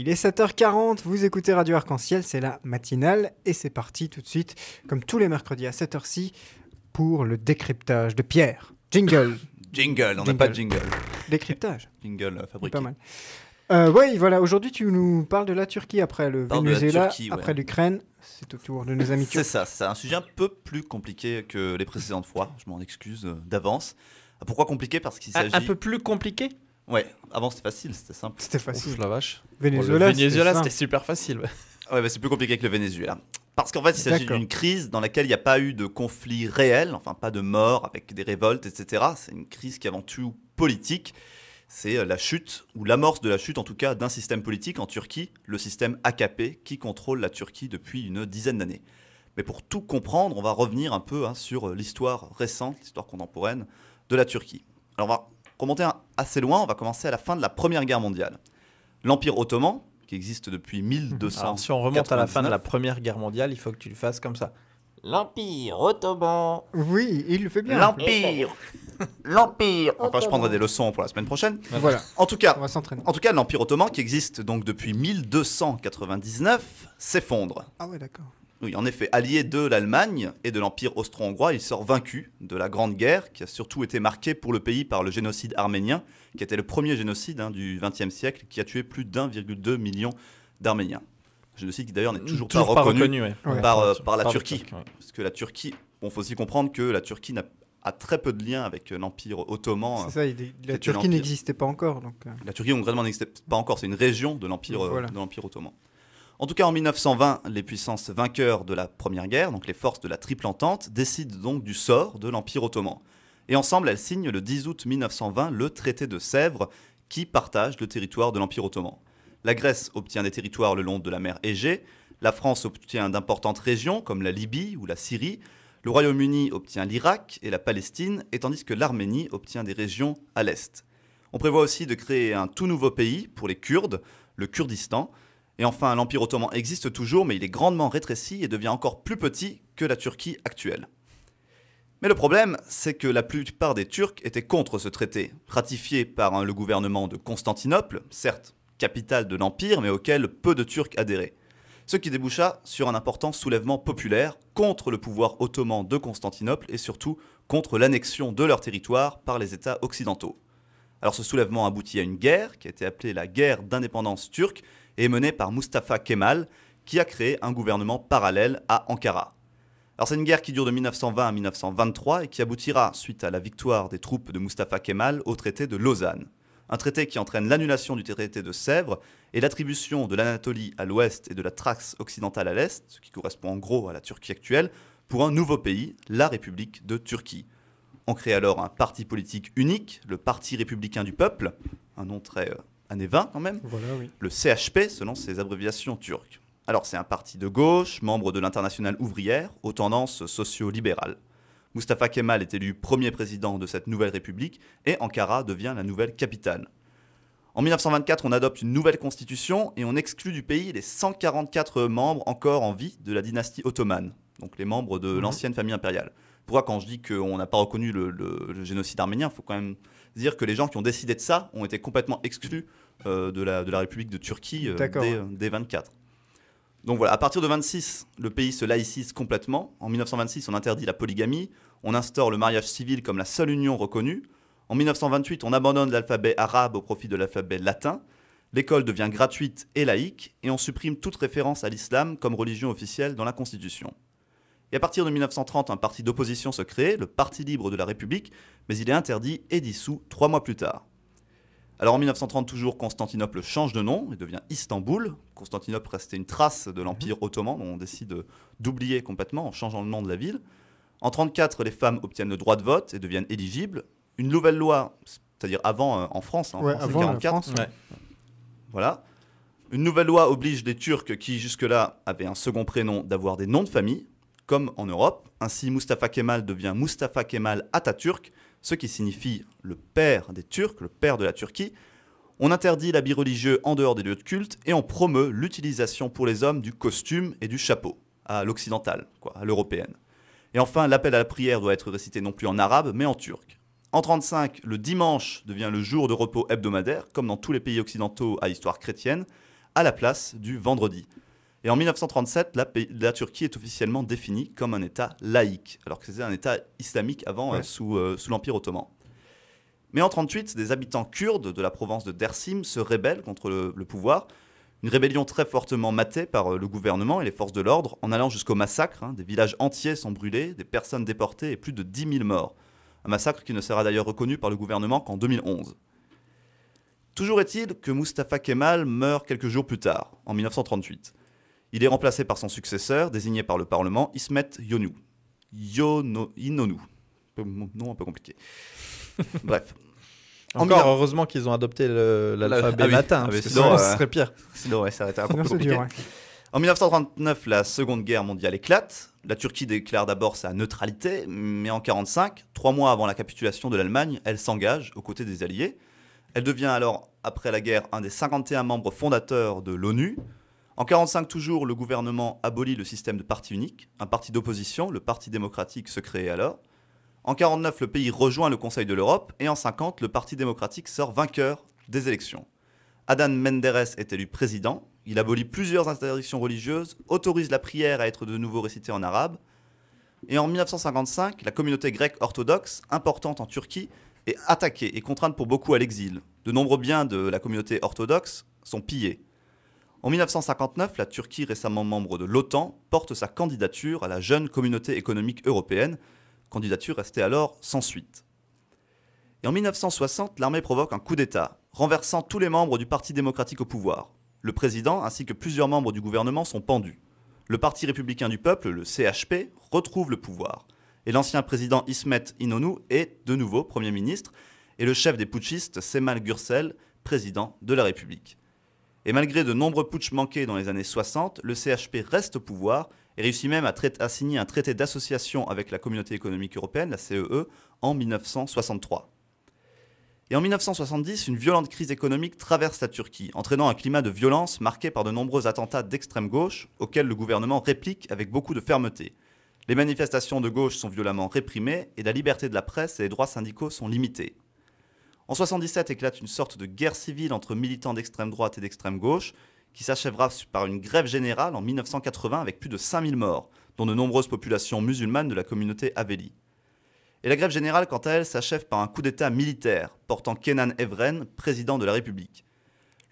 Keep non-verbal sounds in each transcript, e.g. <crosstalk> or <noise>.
Il est 7h40, vous écoutez Radio Arc-en-Ciel, c'est la matinale et c'est parti tout de suite, comme tous les mercredis à 7h6, pour le décryptage de Pierre. Jingle. <laughs> jingle, on n'a pas de jingle. Décryptage. <laughs> Jingle euh, fabriqué. Pas mal. Euh, oui, voilà, aujourd'hui tu nous parles de la Turquie après le Venezuela, après l'Ukraine. C'est autour de nos amis C'est ça, c'est un sujet un peu plus compliqué que les précédentes fois, je m'en excuse euh, d'avance. Ah, pourquoi compliqué Parce qu'il s'agit. un peu plus compliqué Ouais, avant c'était facile, c'était simple. C'était facile. la vache. Oh, Venezuela, Venezuela c'était super facile. ouais, mais c'est plus compliqué que le Venezuela. Parce qu'en fait, il s'agit d'une crise dans laquelle il n'y a pas eu de conflit réel, enfin pas de mort avec des révoltes, etc. C'est une crise qui est avant tout politique. C'est euh, la chute, ou l'amorce de la chute en tout cas, d'un système politique en Turquie, le système AKP, qui contrôle la Turquie depuis une dizaine d'années. Mais pour tout comprendre, on va revenir un peu hein, sur euh, l'histoire récente, l'histoire contemporaine de la Turquie. Alors on va remonter assez loin, on va commencer à la fin de la Première Guerre mondiale. L'Empire ottoman, qui existe depuis 1200. si on remonte à la fin de la Première Guerre mondiale, il faut que tu le fasses comme ça. L'Empire ottoman. Oui, il le fait bien. L'Empire. <laughs> L'Empire. Enfin, je prendrai des leçons pour la semaine prochaine. Voilà. En tout cas, on va s'entraîner. En tout cas, l'Empire ottoman qui existe donc depuis 1299 s'effondre. Ah ouais, d'accord. Oui, en effet, allié de l'Allemagne et de l'Empire austro-hongrois, il sort vaincu de la Grande Guerre, qui a surtout été marquée pour le pays par le génocide arménien, qui était le premier génocide hein, du XXe siècle, qui a tué plus d'1,2 million d'Arméniens. Génocide qui d'ailleurs n'est toujours, pas, reconnu, euh, Par, la Turquie. Parce que la Turquie, on faut aussi comprendre que la Turquie a très peu de liens avec euh, l'Empire ottoman. C'est ça, la Turquie n'existait pas encore. Donc... Euh. La Turquie vraiment n'existait pas encore, c'est une région de l'Empire ottoman. En tout cas, en 1920, les puissances vainqueurs de la Première Guerre, donc les forces de la Triple Entente, décident donc du sort de l'Empire ottoman. Et ensemble, elles signent le 10 août 1920 le traité de Sèvres qui partage le territoire de l'Empire ottoman. La Grèce obtient des territoires le long de la mer Égée, la France obtient d'importantes régions comme la Libye ou la Syrie, le Royaume-Uni obtient l'Irak et la Palestine, et tandis que l'Arménie obtient des régions à l'est. On prévoit aussi de créer un tout nouveau pays pour les Kurdes, le Kurdistan, et enfin, l'Empire ottoman existe toujours, mais il est grandement rétréci et devient encore plus petit que la Turquie actuelle. Mais le problème, c'est que la plupart des Turcs étaient contre ce traité, ratifié par hein, le gouvernement de Constantinople, certes capitale de l'Empire, mais auquel peu de Turcs adhéraient. Ce qui déboucha sur un important soulèvement populaire contre le pouvoir ottoman de Constantinople et surtout contre l'annexion de leur territoire par les États occidentaux. Alors ce soulèvement aboutit à une guerre, qui a été appelée la guerre d'indépendance turque, et menée par Mustafa Kemal, qui a créé un gouvernement parallèle à Ankara. Alors c'est une guerre qui dure de 1920 à 1923 et qui aboutira, suite à la victoire des troupes de Mustafa Kemal, au traité de Lausanne. Un traité qui entraîne l'annulation du traité de Sèvres et l'attribution de l'Anatolie à l'ouest et de la Thrace occidentale à l'est, ce qui correspond en gros à la Turquie actuelle, pour un nouveau pays, la République de Turquie. On crée alors un parti politique unique, le Parti républicain du peuple, un nom très euh, années 20 quand même, le CHP selon ses abréviations turques. Alors c'est un parti de gauche, membre de l'internationale ouvrière, aux tendances socio-libérales. Mustafa Kemal est élu premier président de cette nouvelle république et Ankara devient la nouvelle capitale. En 1924, on adopte une nouvelle constitution et on exclut du pays les 144 membres encore en vie de la dynastie ottomane, donc les membres de mhm. l'ancienne famille impériale. Pourquoi quand je dis qu'on n'a pas reconnu le, le génocide arménien, il faut quand même dire que les gens qui ont décidé de ça ont été complètement exclus euh, de, la, République de Turquie euh, dès, euh, dès 24. Donc voilà, à partir de 26, le pays se laïcise complètement. En 1926, on interdit la polygamie, on instaure le mariage civil comme la seule union reconnue. En 1928, on abandonne l'alphabet arabe au profit de l'alphabet latin. L'école devient gratuite et laïque, et on supprime toute référence à l'islam comme religion officielle dans la Constitution. Et à partir de 1930, un parti d'opposition se crée, le Parti libre de la République, mais il est interdit et dissous trois mois plus tard. Alors en 1930 toujours, Constantinople change de nom et devient Istanbul. Constantinople restait une trace de l'Empire mhm. ottoman dont on décide d'oublier complètement en changeant le nom de la ville. En 1934, les femmes obtiennent le droit de vote et deviennent éligibles. Une nouvelle loi, c'est-à-dire avant euh, en France, hein, en Voilà. Une nouvelle loi oblige les Turcs qui jusque-là avaient un second prénom d'avoir des noms de famille comme en Europe. Ainsi, Mustafa Kemal devient Mustafa Kemal Atatürk, ce qui signifie le père des Turcs, le père de la Turquie. On interdit l'habit religieux en dehors des lieux de culte et on promeut l'utilisation pour les hommes du costume et du chapeau, à l'occidentale, à l'européenne. Et enfin, l'appel à la prière doit être récité non plus en arabe, mais en turc. En 35, le dimanche devient le jour de repos hebdomadaire, comme dans tous les pays occidentaux à histoire chrétienne, à la place du vendredi. Et en 1937, la, Turquie est officiellement définie comme un État laïque, alors que c'était un État islamique avant euh, euh, sous, l'Empire ottoman. Mais en 1938, des habitants kurdes de la province de Dersim se rébellent contre le, pouvoir, une rébellion très fortement matée par euh, le gouvernement et les forces de l'ordre, en allant jusqu'au massacre. Hein. des villages entiers sont brûlés, des personnes déportées et plus de 10 000 morts. Un massacre qui ne sera d'ailleurs reconnu par le gouvernement qu'en 2011. Toujours est-il que Mustafa Kemal meurt quelques jours plus tard, en 1938. Il est remplacé par son successeur, désigné par le Parlement, Ismet Yonou. Yono, Inonu. Nom un peu compliqué. <laughs> Bref. Encore heureusement qu'ils ont adopté l'alphabet ah latin, ah sinon, ce euh, serait pire. Sinon, ça aurait été un peu compliqué. En 1939, la Seconde Guerre mondiale éclate. La Turquie déclare d'abord sa neutralité, mais en 1945, trois mois avant la capitulation de l'Allemagne, elle s'engage aux côtés des Alliés. Elle devient alors, après la guerre, un des 51 membres fondateurs de l'ONU. En 1945 toujours, le gouvernement abolit le système de parti unique. Un parti d'opposition, le Parti démocratique, se crée alors. En 49, le pays rejoint le Conseil de l'Europe et en 50, le Parti démocratique sort vainqueur des élections. Adan Menderes est élu président. Il abolit plusieurs interdictions religieuses, autorise la prière à être de nouveau récitée en arabe. Et en 1955, la communauté grecque orthodoxe, importante en Turquie, est attaquée et contrainte pour beaucoup à l'exil. De nombreux biens de la communauté orthodoxe sont pillés. En 1959, la Turquie, récemment membre de l'OTAN, porte sa candidature à la jeune communauté économique européenne, candidature restée alors sans suite. Et en 1960, l'armée provoque un coup d'État, renversant tous les membres du Parti démocratique au pouvoir. Le président ainsi que plusieurs membres du gouvernement sont pendus. Le Parti républicain du peuple, le CHP, retrouve le pouvoir. Et l'ancien président Ismet Inonu est de nouveau Premier ministre, et le chef des putschistes, Semal Gursel, président de la République. Et malgré de nombreux putsch manqués dans les années 60, le CHP reste au pouvoir et réussit même à, à signer un traité d'association avec la Communauté économique européenne, la CEE, e, en 1963. Et en 1970, une violente crise économique traverse la Turquie, entraînant un climat de violence marqué par de nombreux attentats d'extrême gauche, auxquels le gouvernement réplique avec beaucoup de fermeté. Les manifestations de gauche sont violemment réprimées et la liberté de la presse et les droits syndicaux sont limités. En 1977 éclate une sorte de guerre civile entre militants d'extrême droite et d'extrême gauche, qui s'achèvera par une grève générale en 1980 avec plus de 5000 morts, dont de nombreuses populations musulmanes de la communauté aveli. Et la grève générale, quant à elle, s'achève par un coup d'État militaire, portant Kenan Evren, président de la République.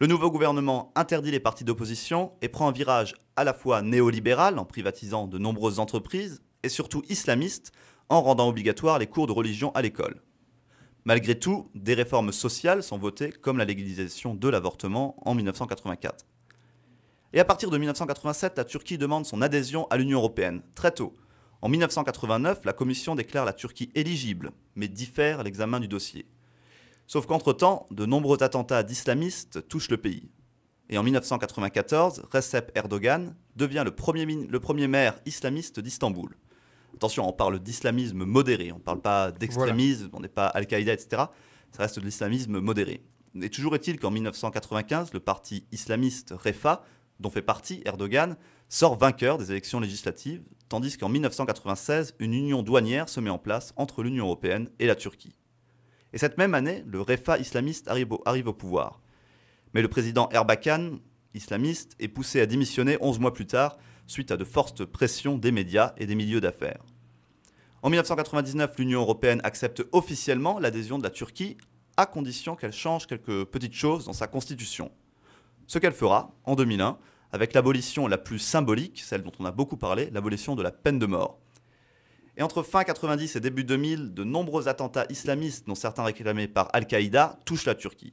Le nouveau gouvernement interdit les partis d'opposition et prend un virage à la fois néolibéral, en privatisant de nombreuses entreprises, et surtout islamiste, en rendant obligatoires les cours de religion à l'école. Malgré tout, des réformes sociales sont votées, comme la légalisation de l'avortement en 1984. Et à partir de 1987, la Turquie demande son adhésion à l'Union européenne, très tôt. En 1989, la Commission déclare la Turquie éligible, mais diffère l'examen du dossier. Sauf qu'entre-temps, de nombreux attentats d'islamistes touchent le pays. Et en 1994, Recep Erdogan devient le premier, le premier maire islamiste d'Istanbul. Attention, on parle d'islamisme modéré, on ne parle pas d'extrémisme, on n'est pas Al-Qaïda, etc. Ça reste de l'islamisme modéré. Et toujours est-il qu'en 1995, le parti islamiste Refa, dont fait partie Erdogan, sort vainqueur des élections législatives, tandis qu'en 1996, une union douanière se met en place entre l'Union européenne et la Turquie. Et cette même année, le Refa islamiste arrive arrive au pouvoir. Mais le président Erbakan, islamiste, est poussé à démissionner 11 mois plus tard suite à de fortes pressions des médias et des milieux d'affaires. En 1999, l'Union européenne accepte officiellement l'adhésion de la Turquie, à condition qu'elle change quelques petites choses dans sa constitution. Ce qu'elle fera, en 2001, avec l'abolition la plus symbolique, celle dont on a beaucoup parlé, l'abolition de la peine de mort. Et entre fin 90 et début 2000, de nombreux attentats islamistes, dont certains réclamés par Al-Qaïda, touchent la Turquie.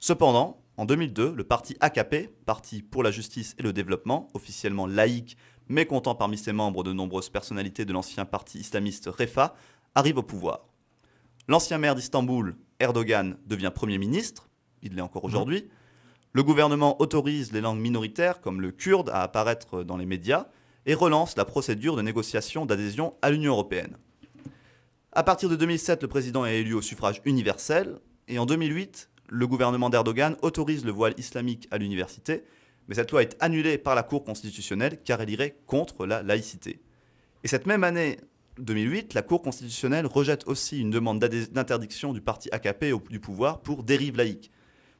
Cependant, en 2002, le parti AKP, Parti pour la justice et le développement, officiellement laïque mais comptant parmi ses membres de nombreuses personnalités de l'ancien parti islamiste Refa, arrive au pouvoir. L'ancien maire d'Istanbul, Erdogan, devient Premier ministre, il l'est encore mmh. aujourd'hui. Le gouvernement autorise les langues minoritaires, comme le kurde, à apparaître dans les médias et relance la procédure de négociation d'adhésion à l'Union européenne. À partir de 2007, le président est élu au suffrage universel et en 2008, le gouvernement d'Erdogan autorise le voile islamique à l'université, mais cette loi est annulée par la Cour constitutionnelle car elle irait contre la laïcité. Et cette même année 2008, la Cour constitutionnelle rejette aussi une demande d'interdiction du parti AKP du pouvoir pour dérive laïque.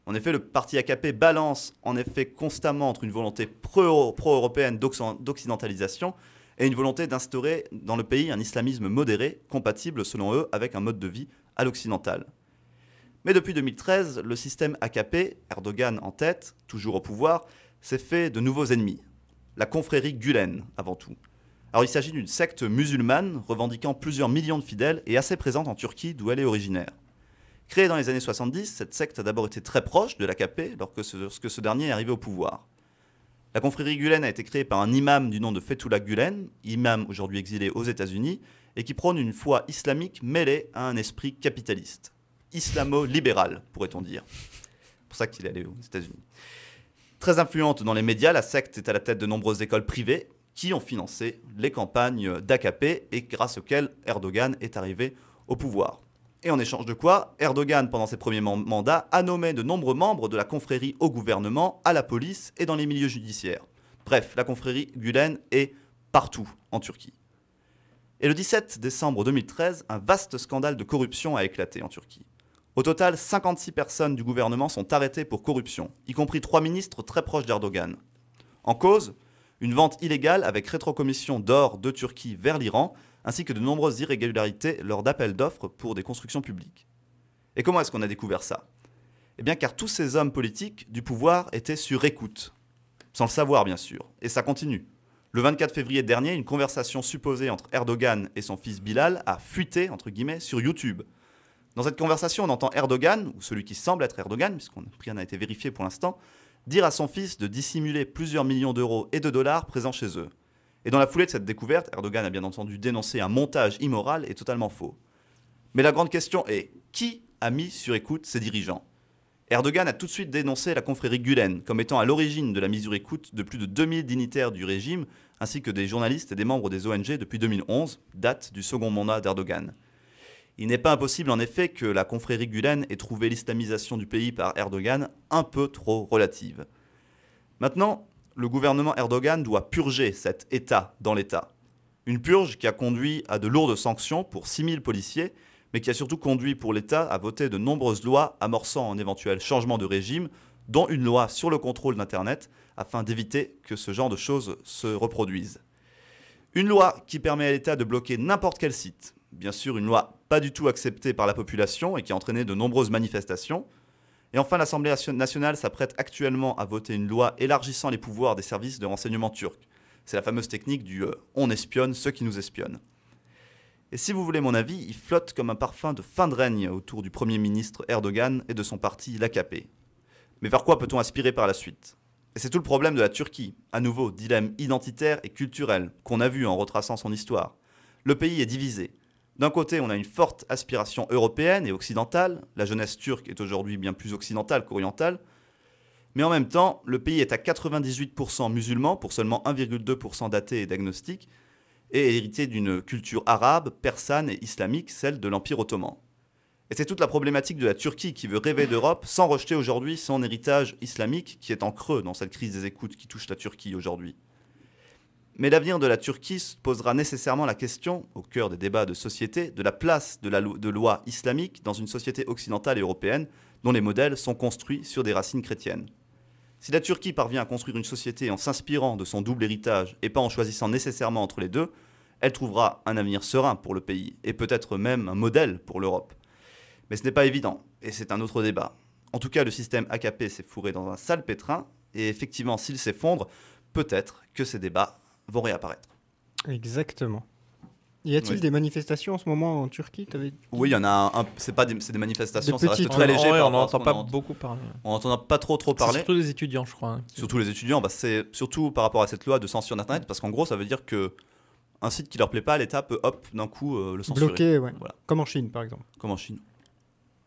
En effet, le parti AKP balance en effet constamment entre une volonté pro-européenne d'occidentalisation et une volonté d'instaurer dans le pays un islamisme modéré, compatible selon eux avec un mode de vie à l'occidental. Mais depuis 2013, le système AKP, Erdogan en tête, toujours au pouvoir, s'est fait de nouveaux ennemis. La confrérie Gulen, avant tout. Alors il s'agit d'une secte musulmane revendiquant plusieurs millions de fidèles et assez présente en Turquie d'où elle est originaire. Créée dans les années 70, cette secte a d'abord été très proche de l'AKP lorsque ce, lorsque ce dernier est arrivé au pouvoir. La confrérie Gulen a été créée par un imam du nom de Fethullah Gulen, imam aujourd'hui exilé aux États-Unis, et qui prône une foi islamique mêlée à un esprit capitaliste islamo libéral pourrait-on dire. C'est pour ça qu'il est allé aux États-Unis. Très influente dans les médias, la secte est à la tête de nombreuses écoles privées qui ont financé les campagnes d'AKP et grâce auxquelles Erdogan est arrivé au pouvoir. Et en échange de quoi, Erdogan, pendant ses premiers mandats, a nommé de nombreux membres de la confrérie au gouvernement, à la police et dans les milieux judiciaires. Bref, la confrérie Gulen est partout en Turquie. Et le 17 décembre 2013, un vaste scandale de corruption a éclaté en Turquie. Au total, 56 personnes du gouvernement sont arrêtées pour corruption, y compris trois ministres très proches d'Erdogan. En cause, une vente illégale avec rétrocommission d'or de Turquie vers l'Iran, ainsi que de nombreuses irrégularités lors d'appels d'offres pour des constructions publiques. Et comment est-ce qu'on a découvert ça Eh bien car tous ces hommes politiques du pouvoir étaient sur écoute. Sans le savoir bien sûr. Et ça continue. Le 24 février dernier, une conversation supposée entre Erdogan et son fils Bilal a fuité entre guillemets sur YouTube, dans cette conversation, on entend Erdogan, ou celui qui semble être Erdogan, puisqu'on rien été vérifié pour l'instant, dire à son fils de dissimuler plusieurs millions d'euros et de dollars présents chez eux. Et dans la foulée de cette découverte, Erdogan a bien entendu dénoncé un montage immoral et totalement faux. Mais la grande question est, qui a mis sur écoute ces dirigeants Erdogan a tout de suite dénoncé la confrérie Gulen comme étant à l'origine de la mise sur écoute de plus de 2000 dignitaires du régime, ainsi que des journalistes et des membres des ONG depuis 2011, date du second mandat d'Erdogan. Il n'est pas impossible en effet que la confrérie Gulen ait trouvé l'islamisation du pays par Erdogan un peu trop relative. Maintenant, le gouvernement Erdogan doit purger cet État dans l'État. Une purge qui a conduit à de lourdes sanctions pour 6000 policiers, mais qui a surtout conduit pour l'État à voter de nombreuses lois amorçant un éventuel changement de régime, dont une loi sur le contrôle d'Internet, afin d'éviter que ce genre de choses se reproduisent. Une loi qui permet à l'État de bloquer n'importe quel site, bien sûr une loi pas du tout acceptée par la population et qui a entraîné de nombreuses manifestations. Et enfin, l'Assemblée nationale s'apprête actuellement à voter une loi élargissant les pouvoirs des services de renseignement turcs. C'est la fameuse technique du euh, on espionne ceux qui nous espionnent. Et si vous voulez mon avis, il flotte comme un parfum de fin de règne autour du Premier ministre Erdogan et de son parti, l'AKP. Mais vers quoi peut-on aspirer par la suite Et c'est tout le problème de la Turquie, à nouveau dilemme identitaire et culturel qu'on a vu en retraçant son histoire. Le pays est divisé, d'un côté, on a une forte aspiration européenne et occidentale, la jeunesse turque est aujourd'hui bien plus occidentale qu'orientale, mais en même temps, le pays est à 98% musulman pour seulement 1,2% d'athées et d'agnostiques, et hérité d'une culture arabe, persane et islamique, celle de l'Empire ottoman. Et c'est toute la problématique de la Turquie qui veut rêver d'Europe sans rejeter aujourd'hui son héritage islamique qui est en creux dans cette crise des écoutes qui touche la Turquie aujourd'hui. Mais l'avenir de la Turquie posera nécessairement la question, au cœur des débats de société, de la place de la loi islamique dans une société occidentale et européenne dont les modèles sont construits sur des racines chrétiennes. Si la Turquie parvient à construire une société en s'inspirant de son double héritage et pas en choisissant nécessairement entre les deux, elle trouvera un avenir serein pour le pays et peut-être même un modèle pour l'Europe. Mais ce n'est pas évident, et c'est un autre débat. En tout cas, le système AKP s'est fourré dans un sale pétrin, et effectivement, s'il s'effondre, peut-être que ces débats vont réapparaître. Exactement. Y a-t-il des manifestations en ce moment en Turquie Oui, il y en a. Un, c'est pas des, manifestations, c'est ça très léger. on n'entend pas beaucoup parler. On n'entend pas trop trop parler. Surtout les étudiants, je crois. Hein, surtout les étudiants. Bah, c'est surtout par rapport à cette loi de censure d'internet, parce qu'en gros, ça veut dire que un site qui leur plaît pas, l'État peut hop d'un coup euh, le censurer. Bloqué, voilà. Comme en Chine, par exemple. Comme en Chine.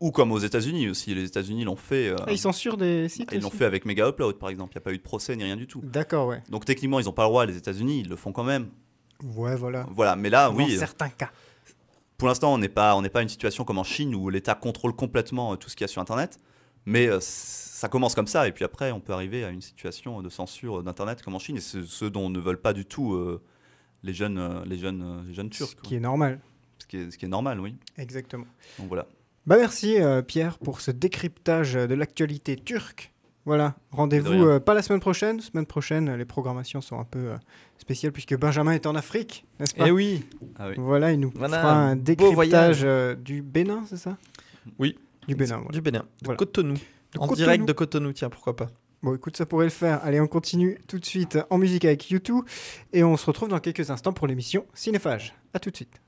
Ou comme aux États-Unis aussi. Les États-Unis l'ont fait. Euh, ah, ils censurent des sites Ils l'ont fait avec Mega Upload, par exemple. Il n'y a pas eu de procès ni rien du tout. D'accord, ouais. Donc techniquement, ils n'ont pas le droit, les États-Unis, ils le font quand même. Ouais, voilà. Voilà, mais là, oui. Euh, certains cas. Pour l'instant, on n'est pas, on pas une situation comme en Chine où l'État contrôle complètement euh, tout ce qu'il y a sur Internet. Mais ça commence comme ça, et puis après, on peut arriver à une situation de censure d'Internet comme en Chine, et ce dont ne veulent pas du tout les, jeunes, les, jeunes, jeunes Turcs. Ce qui est normal. Ce qui ce qui est normal, oui. Exactement. Donc voilà. Bah, merci euh, Pierre pour ce décryptage de l'actualité turque. Voilà, rendez-vous euh, pas la semaine prochaine. Semaine prochaine, les programmations sont un peu euh, spéciales puisque Benjamin est en Afrique, n'est-ce pas Eh ah oui. Voilà, il nous fera un décryptage du Bénin, c'est ça Oui. Du Bénin. Du Bénin. De Cotonou. en direct de Cotonou, tiens, pourquoi pas Bon, écoute, ça pourrait le faire. Allez, on continue tout de suite en musique avec YouTube et on se retrouve dans quelques instants pour l'émission Cinéphage. À tout de suite.